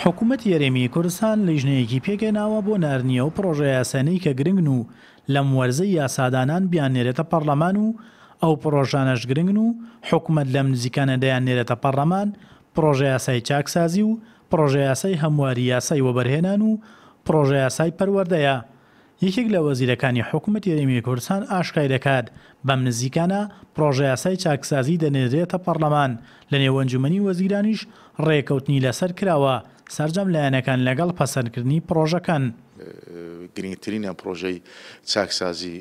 حکوومەت یەرێمی کوردستان لیژنەیەکی پێکێناوە بۆ نارنیە و پرۆژە یاسەنەی کە گرنگن و لەم وەرزە یاسادانان بیانێرێتە پەرلەمان و ئەو پرۆژانەش گرنگن و حکوومەت لەم نزیکانە دەیانێرێتە پەرلەمان پرۆژە یاسای چاکسازی و پرۆژە یاسای هەمواری یاسای وەبەرهێنان و پرۆژە یاسای پەروەردەیە یەکێک لە وەزیرەکانی حکوومەت یەرێمی کوردستان ئاشکای دەکات بەم نزیکانە پرۆژە یاسای چاکسازی دەنێرێتە پەرلەمان لە نێوەنجومی وەزیرانیش ڕێکەوتنی لەسەر کراوە سرجەم لایەنەکان لەگەڵ پەسەندکردنی پرۆژەکان گرنگترینە پرۆژەی چاکسازی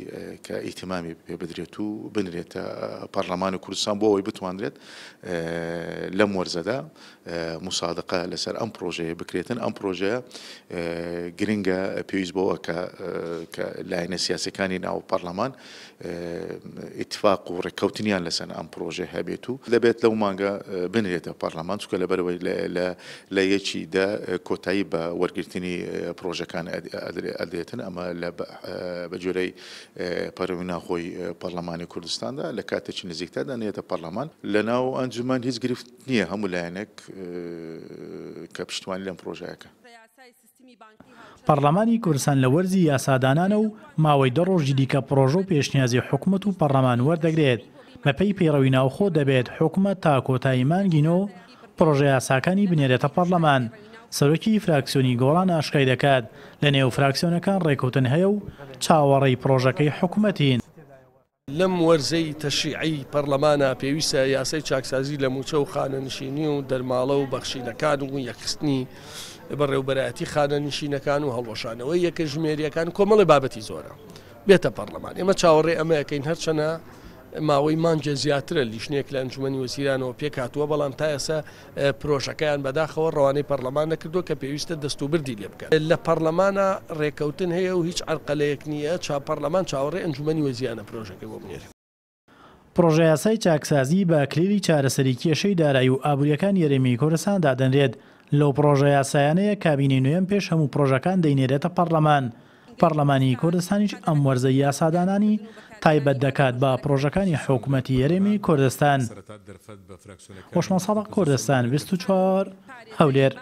کە ئیتیمامی پێ بدرێت و بنرێتە پەرلەمانی کوردستان بۆ ئەوی بتوانرێت لەم وەرزەدا مسادقە لەسەر ئەم پرۆژەیە بکرێتن ئەم پرۆژەیە گرنگە پێویست بۆەوە کە لاینە سیاسەکانی ناو پەرلەمان ئاتفاق و ڕێککەوتنیان لەسەر ئەم پرۆژێ هەبێت و دەبێت لەو مانگە بنرێتە پەرلەمان چکە لەبەرەوەی لە یەکی دا کۆتایی بە وەرگرتنی پرۆژەکان ئەدرێت دەڵێتن ئەمە لە بەجۆرەی پەرەوینا خۆی پەرلەمانی کوردستاندا لە کاتێک نزیکتا دەنێتە پەرلەمان لە ناو ئەنجومان هیچ گرفت نییە هەموو لایەنێک کە پشتوانی لەم پرۆژایەکە. پەرلەمانی کورسان لە وەرزی یاسادانانە و ماوەی دەڕۆژی دیکە پرۆژە و پێشنیازی حکومت و پەرلەمان وەردەگرێت بەپەی پەیڕەوی ناوخۆ دەبێت حکومە تا کۆتاییمانگینۆ پرۆژە یاساکانی بنێرێتە پەرلەمان سەرۆکی فراکسیۆنی گۆڵان ئاشکای دەکات لە نێو فراکسیۆنەکان ڕێکوتن هەیە و چاوەڕێی پرۆژەکەی حکوومەتین لەم وەرزەی تەشیعی پەرلەمانە پێویستە یاسای چاکسازی لە موچە و خانەنشینی و دەرماڵە و بەخشینەکان و یەخستنی بەڕێوبەرەتی خانەنشینەکان و هەڵۆشانەوەی یەکە ژمێریەکان کۆمەڵی بابەتی زۆرە بێتە پەرلەمان ئێمە چاوەڕێ ئەمە یەکەین هەرچەنە ماوەی مانجە زیاترە لیشنێک لە ئەنجومی وەسیرانەوە پێک هاتووە بەڵام تا ئێسا پرۆژەکەیان بەداخەوە ڕوانەی پەرلەمان نەکردو کە پێویستە دەست و بردی لێ بکە لە پەرلەمانە ڕێکەوتن هەیە و هیچ ئەرقەلەیەک نییە چاپەرلەمان چاوەڕێ ئەنجومی وەزیانە پرۆژەکە بۆ بنێری پرۆژەیاسای چاکسازی بە کلیلی چارەسەری کێشەی دارایی و ئابوووریەکان یەرێمی کۆرسان دادەنرێت لەو پرۆژە یاسایانەیە کابینی نوێن پێش هەموو پرۆژەکان دەینێرێتە پەرلەمان. پەرلەمانی کوردستانیش ئەم وەرزە یاسادانانی تایبەت دەکات بە پرۆژەکانی حکوومەتتی یەرێمی کوردستان خۆشمە ساڵق کوردستان 24 هەولێر